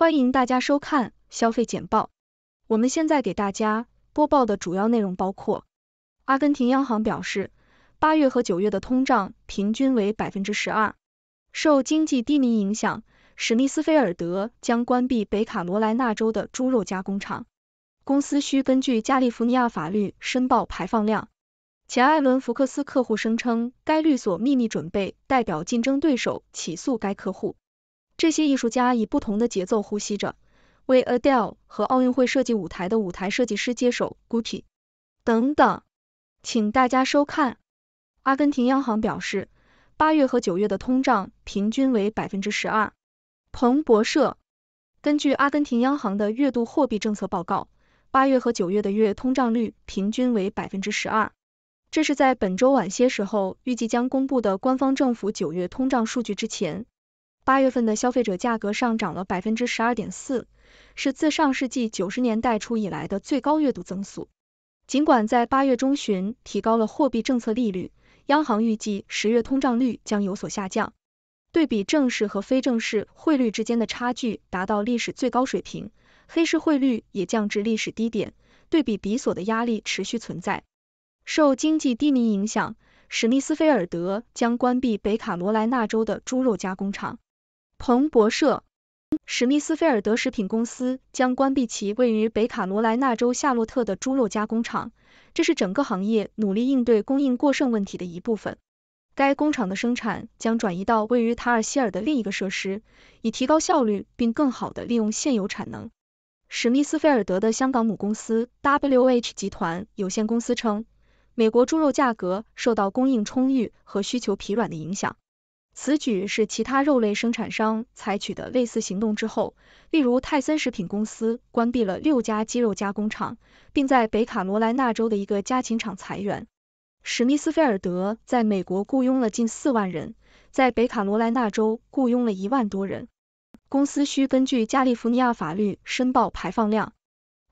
欢迎大家收看消费简报。我们现在给大家播报的主要内容包括：阿根廷央行表示，八月和九月的通胀平均为百分之十二。受经济低迷影响，史密斯菲尔德将关闭北卡罗来纳州的猪肉加工厂。公司需根据加利福尼亚法律申报排放量。前艾伦福克斯客户声称，该律所秘密准备代表竞争对手起诉该客户。这些艺术家以不同的节奏呼吸着，为 Adele 和奥运会设计舞台的舞台设计师接手 Gucci 等等，请大家收看。阿根廷央行表示，八月和九月的通胀平均为百分之十二。彭博社根据阿根廷央行的月度货币政策报告，八月和九月的月通胀率平均为百分之十二。这是在本周晚些时候预计将公布的官方政府九月通胀数据之前。八月份的消费者价格上涨了百分之十二点四，是自上世纪九十年代初以来的最高月度增速。尽管在八月中旬提高了货币政策利率，央行预计十月通胀率将有所下降。对比正式和非正式汇率之间的差距达到历史最高水平，黑市汇率也降至历史低点。对比比索的压力持续存在。受经济低迷影响，史密斯菲尔德将关闭北卡罗来纳州的猪肉加工厂。彭博社，史密斯菲尔德食品公司将关闭其位于北卡罗来纳州夏洛特的猪肉加工厂，这是整个行业努力应对供应过剩问题的一部分。该工厂的生产将转移到位于塔尔希尔的另一个设施，以提高效率并更好地利用现有产能。史密斯菲尔德的香港母公司 WH 集团有限公司称，美国猪肉价格受到供应充裕和需求疲软的影响。此举是其他肉类生产商采取的类似行动之后，例如泰森食品公司关闭了六家鸡肉加工厂，并在北卡罗来纳州的一个家禽厂裁员。史密斯菲尔德在美国雇佣了近四万人，在北卡罗来纳州雇佣了一万多人。公司需根据加利福尼亚法律申报排放量。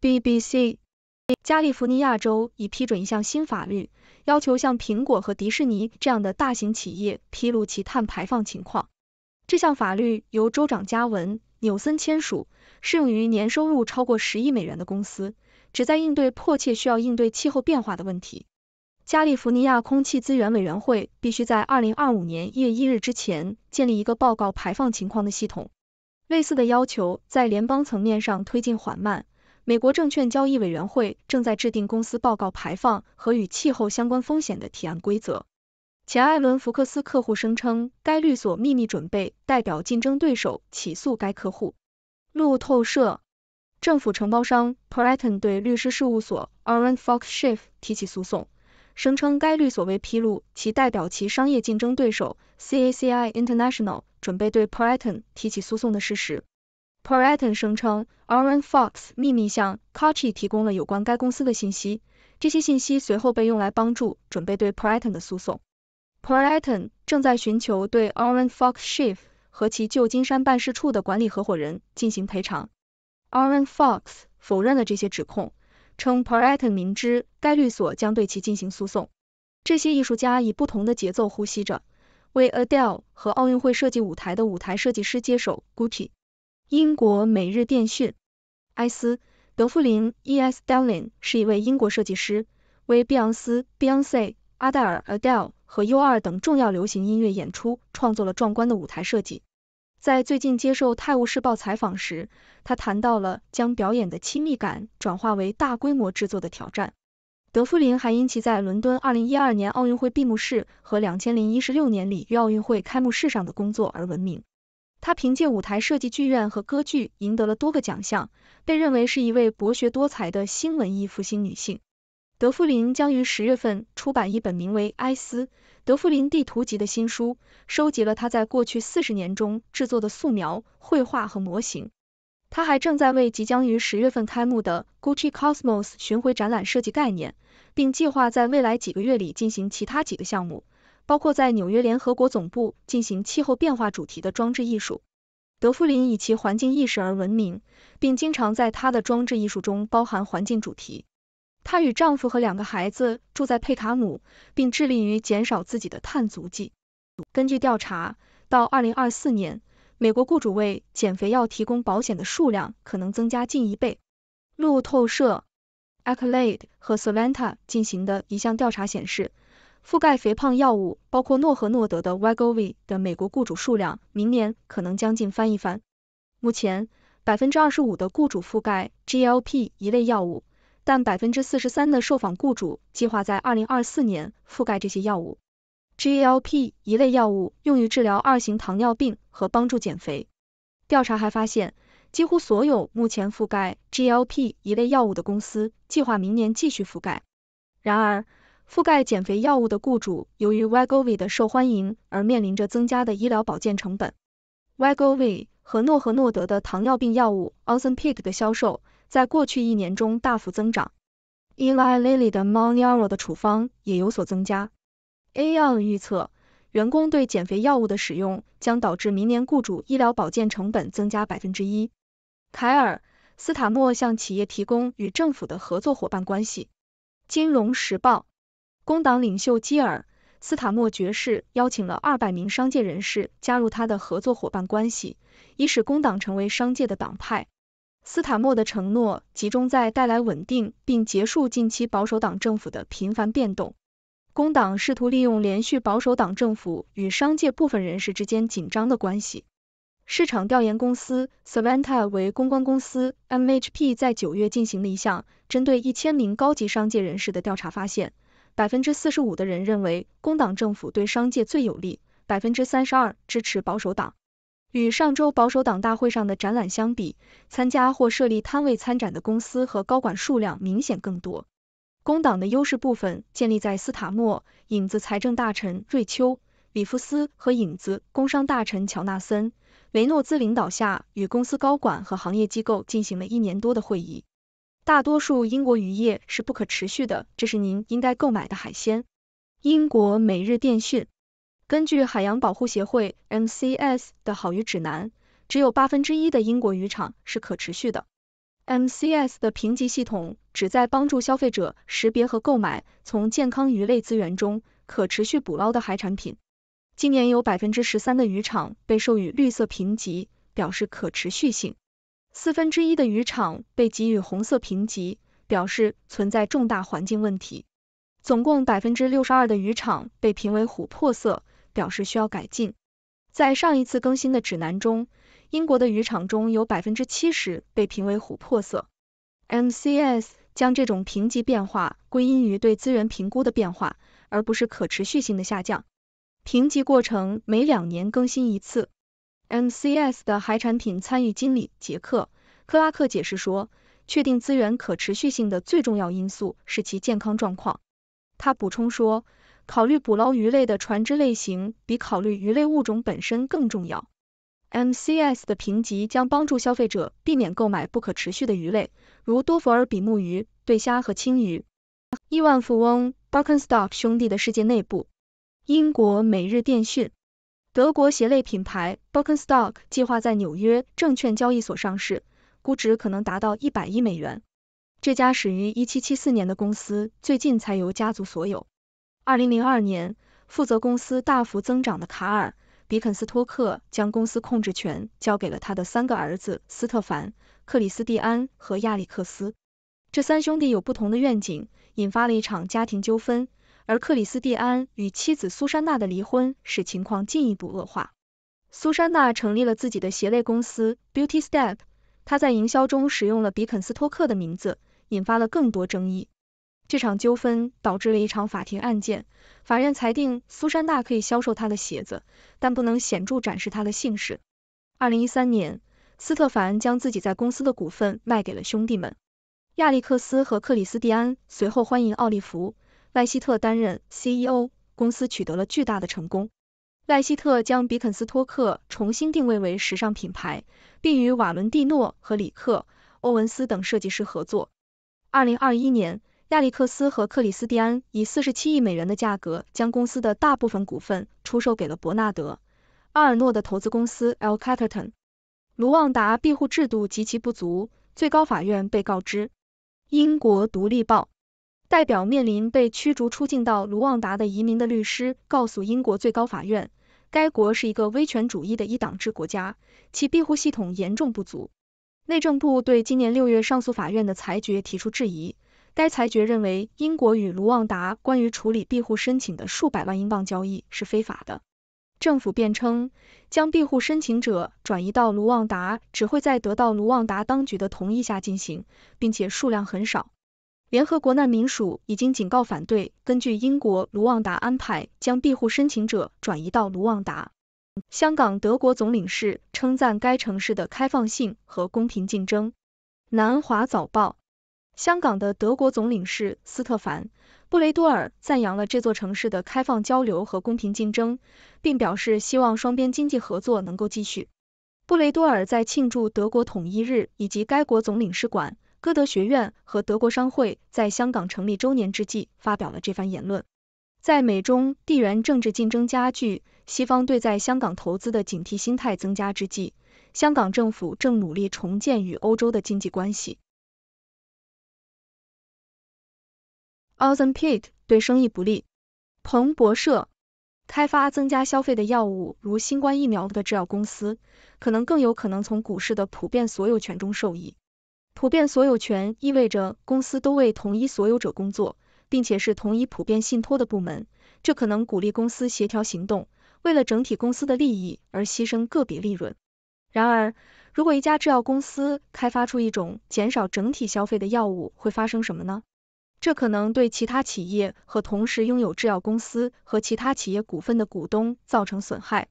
BBC。加利福尼亚州已批准一项新法律。要求像苹果和迪士尼这样的大型企业披露其碳排放情况。这项法律由州长加文·纽森签署，适用于年收入超过十亿美元的公司，旨在应对迫切需要应对气候变化的问题。加利福尼亚空气资源委员会必须在二零二五年一月一日之前建立一个报告排放情况的系统。类似的要求在联邦层面上推进缓慢。美国证券交易委员会正在制定公司报告排放和与气候相关风险的提案规则。前艾伦·福克斯客户声称，该律所秘密准备代表竞争对手起诉该客户。路透社，政府承包商 p e r e a t o n 对律师事务所 Allen Fox Schiff 提起诉讼，声称该律所为披露其代表其商业竞争对手 Caci International 准备对 p e r e a t o n 提起诉讼的事实。p e r e t t o n 声称 a r o n Fox 秘密向 Kochi 提供了有关该公司的信息，这些信息随后被用来帮助准备对 p e r e t t o n 的诉讼。p e r e t t o n 正在寻求对 a r o n Fox Schiff 和其旧金山办事处的管理合伙人进行赔偿。a r o n Fox 否认了这些指控，称 p e r e t t o n 明知该律所将对其进行诉讼。这些艺术家以不同的节奏呼吸着，为 Adele 和奥运会设计舞台的舞台设计师接手 Gucci。英国每日电讯，埃斯·德夫林 （Es d e l i n 是一位英国设计师，为碧昂斯 （Beyonce）、阿黛尔 （Adele） 和 U2 等重要流行音乐演出创作了壮观的舞台设计。在最近接受《泰晤士报》采访时，他谈到了将表演的亲密感转化为大规模制作的挑战。德夫林还因其在伦敦2012年奥运会闭幕式和2016年里约奥运会开幕式上的工作而闻名。她凭借舞台设计、剧院和歌剧赢得了多个奖项，被认为是一位博学多才的新文艺复兴女性。德芙琳将于十月份出版一本名为《埃斯·德芙琳地图集》的新书，收集了她在过去四十年中制作的素描、绘画和模型。她还正在为即将于十月份开幕的 Gucci Cosmos 巡回展览设计概念，并计划在未来几个月里进行其他几个项目。包括在纽约联合国总部进行气候变化主题的装置艺术。德芙林以其环境意识而闻名，并经常在他的装置艺术中包含环境主题。她与丈夫和两个孩子住在佩卡姆，并致力于减少自己的碳足迹。根据调查，到二零二四年，美国雇主为减肥药提供保险的数量可能增加近一倍。路透社、a c a l a d e 和 Solenta 进行的一项调查显示。覆盖肥胖药物，包括诺和诺德的 w a g o v y 的美国雇主数量，明年可能将近翻一番。目前，百分之二十五的雇主覆盖 g l p 一类药物，但百分之四十三的受访雇主计划在二零二四年覆盖这些药物。g l p 一类药物用于治疗二型糖尿病和帮助减肥。调查还发现，几乎所有目前覆盖 g l p 一类药物的公司计划明年继续覆盖。然而，覆盖减肥药物的雇主，由于 Wegovy 的受欢迎而面临着增加的医疗保健成本。Wegovy 和诺和诺德的糖尿病药物 Ozempic 的销售在过去一年中大幅增长。Eli Lilly 的 m o n l a r a 的处方也有所增加。Aon 预测，员工对减肥药物的使用将导致明年雇主医疗保健成本增加百分之一。凯尔斯塔默向企业提供与政府的合作伙伴关系。金融时报。工党领袖基尔·斯塔默爵士邀请了二百名商界人士加入他的合作伙伴关系，以使工党成为商界的党派。斯塔默的承诺集中在带来稳定并结束近期保守党政府的频繁变动。工党试图利用连续保守党政府与商界部分人士之间紧张的关系。市场调研公司 Savanta 为公关公司 MHP 在九月进行的一项针对一千名高级商界人士的调查发现。百分之四十五的人认为工党政府对商界最有利，百分之三十二支持保守党。与上周保守党大会上的展览相比，参加或设立摊位参展的公司和高管数量明显更多。工党的优势部分建立在斯塔默影子财政大臣瑞秋·里夫斯和影子工商大臣乔纳森·雷诺兹领导下，与公司高管和行业机构进行了一年多的会议。大多数英国渔业是不可持续的，这是您应该购买的海鲜。英国每日电讯根据海洋保护协会 （MCS） 的好鱼指南，只有八分之一的英国渔场是可持续的。MCS 的评级系统旨在帮助消费者识别和购买从健康鱼类资源中可持续捕捞的海产品。今年有百分之十三的渔场被授予绿色评级，表示可持续性。四分之一的渔场被给予红色评级，表示存在重大环境问题。总共百分之六十二的渔场被评为琥珀色，表示需要改进。在上一次更新的指南中，英国的渔场中有百分之七十被评为琥珀色。MCS 将这种评级变化归因于对资源评估的变化，而不是可持续性的下降。评级过程每两年更新一次。MCS 的海产品参与经理杰克·克拉克解释说，确定资源可持续性的最重要因素是其健康状况。他补充说，考虑捕捞鱼类的船只类型比考虑鱼类物种本身更重要。MCS 的评级将帮助消费者避免购买不可持续的鱼类，如多佛尔比目鱼、对虾和青鱼。亿万富翁 b a r k e n s t o c k 兄弟的世界内部，英国每日电讯。德国鞋类品牌 b o r k e n s t o c k 计划在纽约证券交易所上市，估值可能达到一百亿美元。这家始于一七七四年的公司最近才由家族所有。二零零二年，负责公司大幅增长的卡尔·比肯斯托克将公司控制权交给了他的三个儿子斯特凡、克里斯蒂安和亚历克斯。这三兄弟有不同的愿景，引发了一场家庭纠纷。而克里斯蒂安与妻子苏珊娜的离婚使情况进一步恶化。苏珊娜成立了自己的鞋类公司 Beauty Step，她在营销中使用了比肯斯托克的名字，引发了更多争议。这场纠纷导致了一场法庭案件，法院裁定苏珊娜可以销售她的鞋子，但不能显著展示她的姓氏。二零一三年，斯特凡将自己在公司的股份卖给了兄弟们亚历克斯和克里斯蒂安，随后欢迎奥利弗。赖希特担任 CEO，公司取得了巨大的成功。赖希特将比肯斯托克重新定位为时尚品牌，并与瓦伦蒂诺和里克、欧文斯等设计师合作。二零二一年，亚历克斯和克里斯蒂安以四十七亿美元的价格将公司的大部分股份出售给了伯纳德·阿尔诺的投资公司 L c a t e r t o n 卢旺达庇护制度极其不足，最高法院被告知，《英国独立报》。代表面临被驱逐出境到卢旺达的移民的律师告诉英国最高法院，该国是一个威权主义的一党制国家，其庇护系统严重不足。内政部对今年六月上诉法院的裁决提出质疑，该裁决认为英国与卢旺达关于处理庇护申请的数百万英镑交易是非法的。政府辩称，将庇护申请者转移到卢旺达只会在得到卢旺达当局的同意下进行，并且数量很少。联合国难民署已经警告反对，根据英国卢旺达安排，将庇护申请者转移到卢旺达。香港德国总领事称赞该城市的开放性和公平竞争。南华早报：香港的德国总领事斯特凡·布雷多尔赞扬了这座城市的开放交流和公平竞争，并表示希望双边经济合作能够继续。布雷多尔在庆祝德国统一日以及该国总领事馆。歌德学院和德国商会在香港成立周年之际发表了这番言论。在美中地缘政治竞争加剧、西方对在香港投资的警惕心态增加之际，香港政府正努力重建与欧洲的经济关系。Osmep 对生意不利。彭博社：开发增加消费的药物，如新冠疫苗的制药公司，可能更有可能从股市的普遍所有权中受益。普遍所有权意味着公司都为同一所有者工作，并且是同一普遍信托的部门，这可能鼓励公司协调行动，为了整体公司的利益而牺牲个别利润。然而，如果一家制药公司开发出一种减少整体消费的药物，会发生什么呢？这可能对其他企业和同时拥有制药公司和其他企业股份的股东造成损害。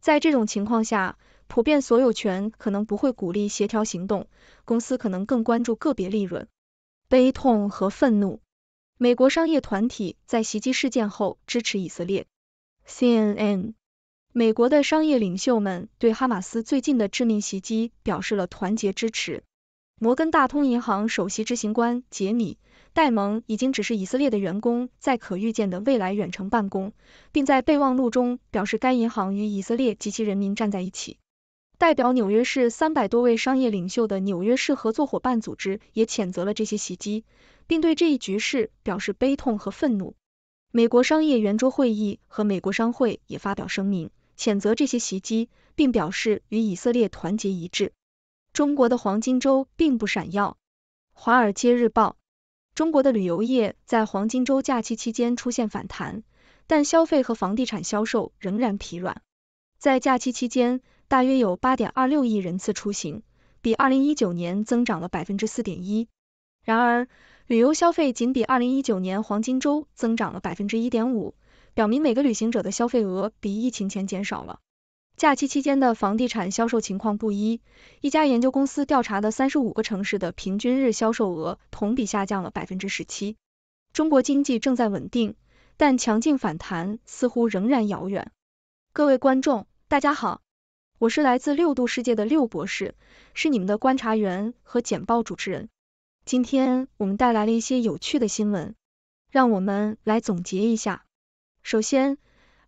在这种情况下，普遍所有权可能不会鼓励协调行动，公司可能更关注个别利润。悲痛和愤怒。美国商业团体在袭击事件后支持以色列。CNN。美国的商业领袖们对哈马斯最近的致命袭击表示了团结支持。摩根大通银行首席执行官杰米·戴蒙已经指示以色列的员工在可预见的未来远程办公，并在备忘录中表示该银行与以色列及其人民站在一起。代表纽约市三百多位商业领袖的纽约市合作伙伴组织也谴责了这些袭击，并对这一局势表示悲痛和愤怒。美国商业圆桌会议和美国商会也发表声明，谴责这些袭击，并表示与以色列团结一致。中国的黄金周并不闪耀。《华尔街日报》中国的旅游业在黄金周假期期间出现反弹，但消费和房地产销售仍然疲软。在假期期间。大约有八点二六亿人次出行，比二零一九年增长了百分之四点一。然而，旅游消费仅比二零一九年黄金周增长了百分之一点五，表明每个旅行者的消费额比疫情前减少了。假期期间的房地产销售情况不一，一家研究公司调查的三十五个城市的平均日销售额同比下降了百分之十七。中国经济正在稳定，但强劲反弹似乎仍然遥远。各位观众，大家好。我是来自六度世界的六博士，是你们的观察员和简报主持人。今天我们带来了一些有趣的新闻，让我们来总结一下。首先，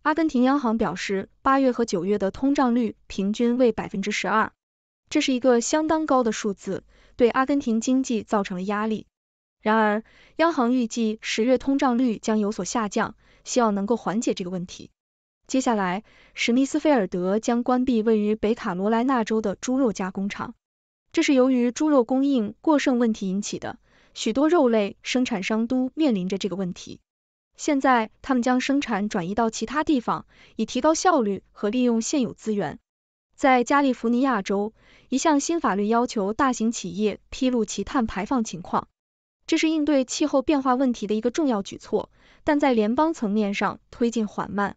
阿根廷央行表示，八月和九月的通胀率平均为百分之十二，这是一个相当高的数字，对阿根廷经济造成了压力。然而，央行预计十月通胀率将有所下降，希望能够缓解这个问题。接下来，史密斯菲尔德将关闭位于北卡罗来纳州的猪肉加工厂，这是由于猪肉供应过剩问题引起的。许多肉类生产商都面临着这个问题，现在他们将生产转移到其他地方，以提高效率和利用现有资源。在加利福尼亚州，一项新法律要求大型企业披露其碳排放情况，这是应对气候变化问题的一个重要举措，但在联邦层面上推进缓慢。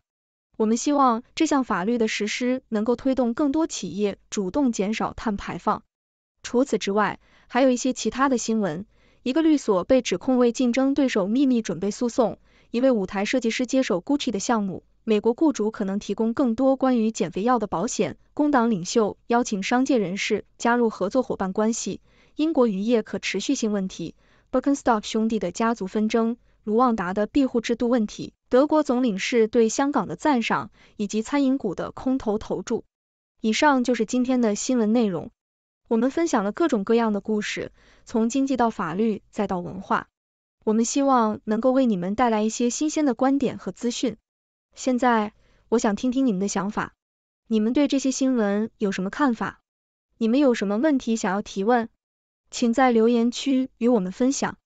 我们希望这项法律的实施能够推动更多企业主动减少碳排放。除此之外，还有一些其他的新闻：一个律所被指控为竞争对手秘密准备诉讼；一位舞台设计师接手 Gucci 的项目；美国雇主可能提供更多关于减肥药的保险；工党领袖邀请商界人士加入合作伙伴关系；英国渔业可持续性问题 b i r k e n s o c k 兄弟的家族纷争；卢旺达的庇护制度问题。德国总领事对香港的赞赏，以及餐饮股的空头投注。以上就是今天的新闻内容。我们分享了各种各样的故事，从经济到法律再到文化。我们希望能够为你们带来一些新鲜的观点和资讯。现在，我想听听你们的想法。你们对这些新闻有什么看法？你们有什么问题想要提问？请在留言区与我们分享。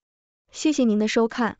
谢谢您的收看。